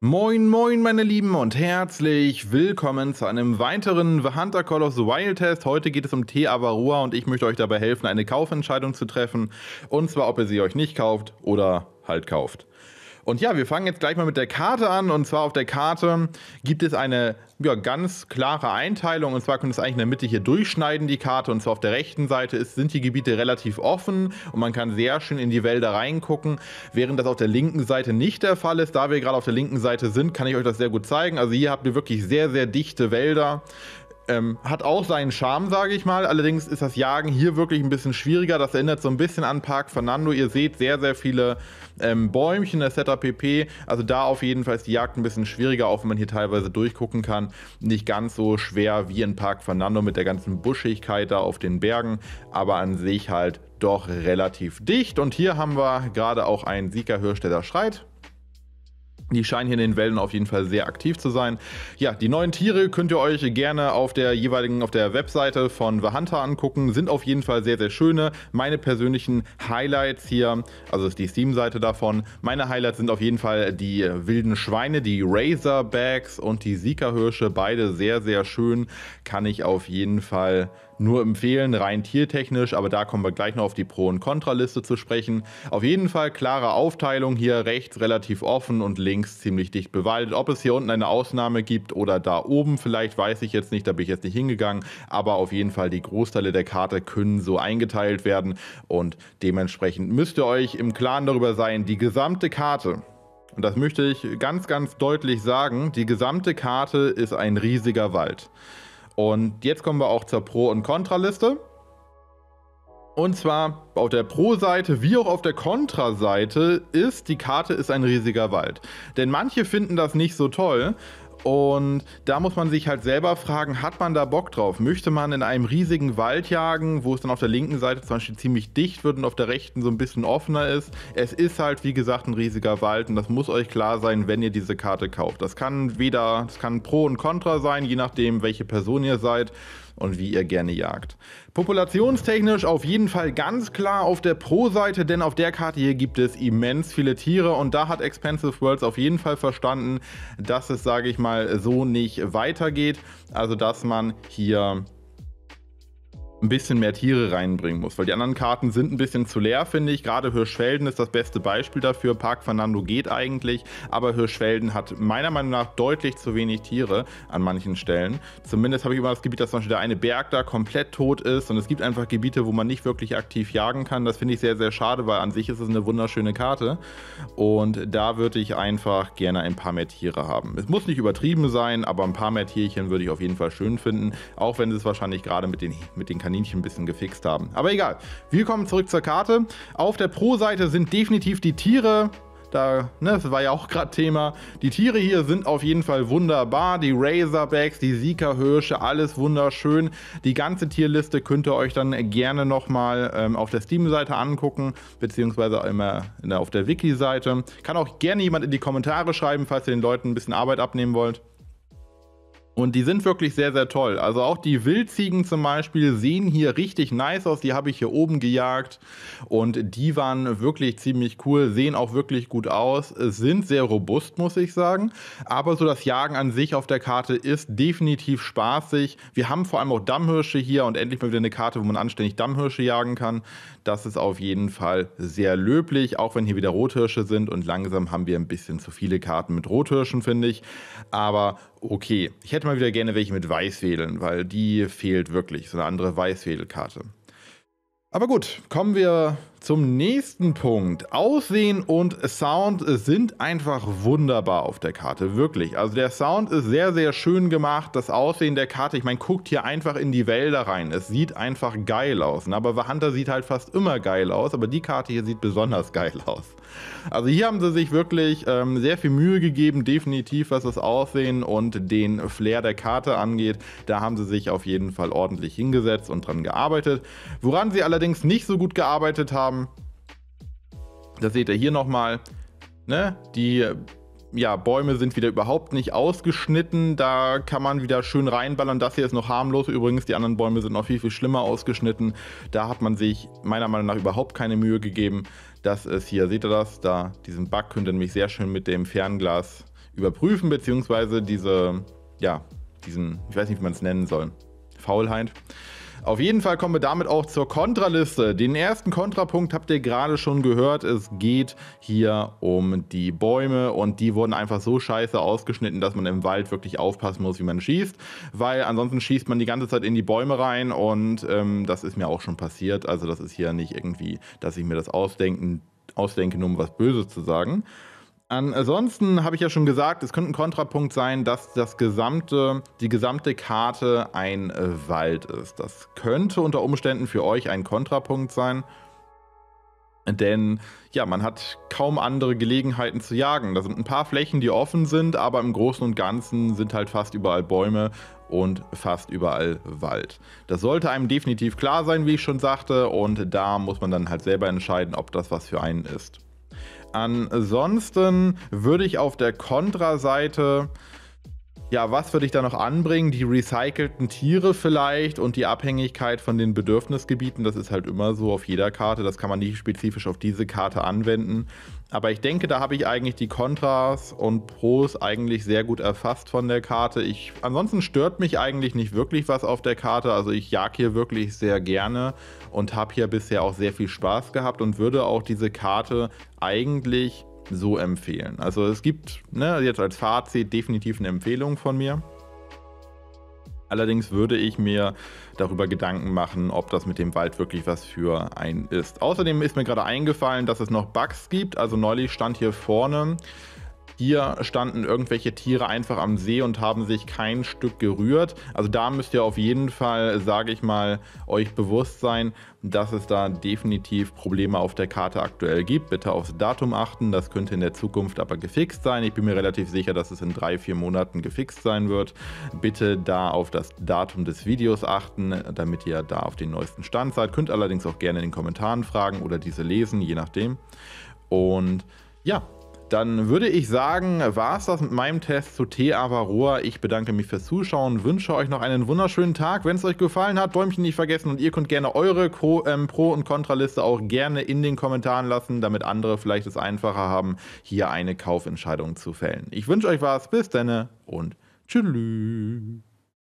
Moin, moin, meine Lieben und herzlich willkommen zu einem weiteren The Hunter Call of the Wild Test. Heute geht es um Tee Avarua und ich möchte euch dabei helfen, eine Kaufentscheidung zu treffen. Und zwar, ob ihr sie euch nicht kauft oder halt kauft. Und ja, wir fangen jetzt gleich mal mit der Karte an. Und zwar auf der Karte gibt es eine ja, ganz klare Einteilung. Und zwar können wir es eigentlich in der Mitte hier durchschneiden, die Karte. Und zwar auf der rechten Seite ist, sind die Gebiete relativ offen und man kann sehr schön in die Wälder reingucken. Während das auf der linken Seite nicht der Fall ist, da wir gerade auf der linken Seite sind, kann ich euch das sehr gut zeigen. Also hier habt ihr wirklich sehr, sehr dichte Wälder ähm, hat auch seinen Charme, sage ich mal. Allerdings ist das Jagen hier wirklich ein bisschen schwieriger. Das erinnert so ein bisschen an Park Fernando. Ihr seht sehr, sehr viele ähm, Bäumchen etc. pp. Also da auf jeden Fall ist die Jagd ein bisschen schwieriger, auch wenn man hier teilweise durchgucken kann. Nicht ganz so schwer wie in Park Fernando mit der ganzen Buschigkeit da auf den Bergen. Aber an sich halt doch relativ dicht. Und hier haben wir gerade auch einen Siegerhirsch, der da schreit. Die scheinen hier in den Wäldern auf jeden Fall sehr aktiv zu sein. Ja, die neuen Tiere könnt ihr euch gerne auf der jeweiligen, auf der Webseite von The Hunter angucken. Sind auf jeden Fall sehr, sehr schöne. Meine persönlichen Highlights hier, also ist die Steam-Seite davon. Meine Highlights sind auf jeden Fall die wilden Schweine, die Razorbacks und die Siegerhirsche. Beide sehr, sehr schön. Kann ich auf jeden Fall nur empfehlen, rein tiertechnisch, aber da kommen wir gleich noch auf die Pro- und Kontraliste zu sprechen. Auf jeden Fall klare Aufteilung hier rechts relativ offen und links ziemlich dicht bewaldet. Ob es hier unten eine Ausnahme gibt oder da oben vielleicht, weiß ich jetzt nicht, da bin ich jetzt nicht hingegangen, aber auf jeden Fall die Großteile der Karte können so eingeteilt werden und dementsprechend müsst ihr euch im Klaren darüber sein, die gesamte Karte und das möchte ich ganz, ganz deutlich sagen, die gesamte Karte ist ein riesiger Wald. Und jetzt kommen wir auch zur Pro- und Kontraliste. Und zwar auf der Pro-Seite wie auch auf der Kontra-Seite ist, die Karte ist ein riesiger Wald. Denn manche finden das nicht so toll, und da muss man sich halt selber fragen, hat man da Bock drauf? Möchte man in einem riesigen Wald jagen, wo es dann auf der linken Seite zum Beispiel ziemlich dicht wird und auf der rechten so ein bisschen offener ist? Es ist halt, wie gesagt, ein riesiger Wald und das muss euch klar sein, wenn ihr diese Karte kauft. Das kann weder, das kann Pro und Contra sein, je nachdem, welche Person ihr seid und wie ihr gerne jagt. Populationstechnisch auf jeden Fall ganz klar auf der Pro-Seite, denn auf der Karte hier gibt es immens viele Tiere und da hat Expensive Worlds auf jeden Fall verstanden, dass es, sage ich mal, so nicht weitergeht. Also dass man hier ein bisschen mehr Tiere reinbringen muss, weil die anderen Karten sind ein bisschen zu leer, finde ich. Gerade Hirschfelden ist das beste Beispiel dafür. Park Fernando geht eigentlich, aber Hirschfelden hat meiner Meinung nach deutlich zu wenig Tiere an manchen Stellen. Zumindest habe ich immer das Gebiet, dass zum Beispiel der eine Berg da komplett tot ist und es gibt einfach Gebiete, wo man nicht wirklich aktiv jagen kann. Das finde ich sehr, sehr schade, weil an sich ist es eine wunderschöne Karte und da würde ich einfach gerne ein paar mehr Tiere haben. Es muss nicht übertrieben sein, aber ein paar mehr Tierchen würde ich auf jeden Fall schön finden, auch wenn es wahrscheinlich gerade mit den, mit den Kaninchen ein bisschen gefixt haben. Aber egal. Wir kommen zurück zur Karte. Auf der Pro-Seite sind definitiv die Tiere. Da, ne, das war ja auch gerade Thema. Die Tiere hier sind auf jeden Fall wunderbar. Die Razorbacks, die Siegerhirsche, alles wunderschön. Die ganze Tierliste könnt ihr euch dann gerne nochmal ähm, auf der Steam-Seite angucken, beziehungsweise immer ne, auf der Wiki-Seite. Kann auch gerne jemand in die Kommentare schreiben, falls ihr den Leuten ein bisschen Arbeit abnehmen wollt. Und die sind wirklich sehr, sehr toll. Also auch die Wildziegen zum Beispiel sehen hier richtig nice aus. Die habe ich hier oben gejagt. Und die waren wirklich ziemlich cool, sehen auch wirklich gut aus, sind sehr robust, muss ich sagen. Aber so das Jagen an sich auf der Karte ist definitiv spaßig. Wir haben vor allem auch Dammhirsche hier und endlich mal wieder eine Karte, wo man anständig Dammhirsche jagen kann. Das ist auf jeden Fall sehr löblich, auch wenn hier wieder Rothirsche sind. Und langsam haben wir ein bisschen zu viele Karten mit Rothirschen, finde ich. Aber okay. Ich hätte mal wieder gerne welche mit Weißwedeln, weil die fehlt wirklich. So eine andere Weißwedelkarte. Aber gut, kommen wir zum nächsten Punkt. Aussehen und Sound sind einfach wunderbar auf der Karte, wirklich. Also der Sound ist sehr, sehr schön gemacht. Das Aussehen der Karte, ich meine, guckt hier einfach in die Wälder rein. Es sieht einfach geil aus. Ne? Aber The Hunter sieht halt fast immer geil aus, aber die Karte hier sieht besonders geil aus. Also hier haben sie sich wirklich ähm, sehr viel Mühe gegeben, definitiv was das Aussehen und den Flair der Karte angeht. Da haben sie sich auf jeden Fall ordentlich hingesetzt und dran gearbeitet. Woran sie allerdings nicht so gut gearbeitet haben, haben. Das seht ihr hier nochmal. Ne? Die ja, Bäume sind wieder überhaupt nicht ausgeschnitten. Da kann man wieder schön reinballern. Das hier ist noch harmlos. Übrigens, die anderen Bäume sind noch viel, viel schlimmer ausgeschnitten. Da hat man sich meiner Meinung nach überhaupt keine Mühe gegeben. Das ist hier, seht ihr das? Da, diesen Bug könnt ihr nämlich sehr schön mit dem Fernglas überprüfen, beziehungsweise diese, ja, diesen, ich weiß nicht, wie man es nennen soll, Faulheit. Auf jeden Fall kommen wir damit auch zur Kontraliste. Den ersten Kontrapunkt habt ihr gerade schon gehört. Es geht hier um die Bäume und die wurden einfach so scheiße ausgeschnitten, dass man im Wald wirklich aufpassen muss, wie man schießt, weil ansonsten schießt man die ganze Zeit in die Bäume rein und ähm, das ist mir auch schon passiert. Also das ist hier nicht irgendwie, dass ich mir das ausdenken, ausdenke, um was Böses zu sagen. Ansonsten habe ich ja schon gesagt, es könnte ein Kontrapunkt sein, dass das gesamte, die gesamte Karte ein äh, Wald ist. Das könnte unter Umständen für euch ein Kontrapunkt sein. Denn ja, man hat kaum andere Gelegenheiten zu jagen. Da sind ein paar Flächen, die offen sind, aber im Großen und Ganzen sind halt fast überall Bäume und fast überall Wald. Das sollte einem definitiv klar sein, wie ich schon sagte, und da muss man dann halt selber entscheiden, ob das was für einen ist. Ansonsten würde ich auf der Kontraseite seite ja, was würde ich da noch anbringen? Die recycelten Tiere vielleicht und die Abhängigkeit von den Bedürfnisgebieten. Das ist halt immer so auf jeder Karte. Das kann man nicht spezifisch auf diese Karte anwenden. Aber ich denke, da habe ich eigentlich die Kontras und Pros eigentlich sehr gut erfasst von der Karte. Ich, ansonsten stört mich eigentlich nicht wirklich was auf der Karte. Also ich jag hier wirklich sehr gerne und habe hier bisher auch sehr viel Spaß gehabt und würde auch diese Karte eigentlich so empfehlen. Also es gibt ne, jetzt als Fazit definitiv eine Empfehlung von mir. Allerdings würde ich mir darüber Gedanken machen, ob das mit dem Wald wirklich was für ein ist. Außerdem ist mir gerade eingefallen, dass es noch Bugs gibt. Also neulich stand hier vorne hier standen irgendwelche Tiere einfach am See und haben sich kein Stück gerührt. Also da müsst ihr auf jeden Fall, sage ich mal, euch bewusst sein, dass es da definitiv Probleme auf der Karte aktuell gibt. Bitte aufs Datum achten, das könnte in der Zukunft aber gefixt sein. Ich bin mir relativ sicher, dass es in drei, vier Monaten gefixt sein wird. Bitte da auf das Datum des Videos achten, damit ihr da auf den neuesten Stand seid. Könnt allerdings auch gerne in den Kommentaren fragen oder diese lesen, je nachdem. Und ja, dann würde ich sagen, war es das mit meinem Test zu Tee avarua Ich bedanke mich fürs Zuschauen, wünsche euch noch einen wunderschönen Tag. Wenn es euch gefallen hat, Däumchen nicht vergessen und ihr könnt gerne eure Pro-, ähm, Pro und Kontraliste auch gerne in den Kommentaren lassen, damit andere vielleicht es einfacher haben, hier eine Kaufentscheidung zu fällen. Ich wünsche euch was, bis dann und tschüss.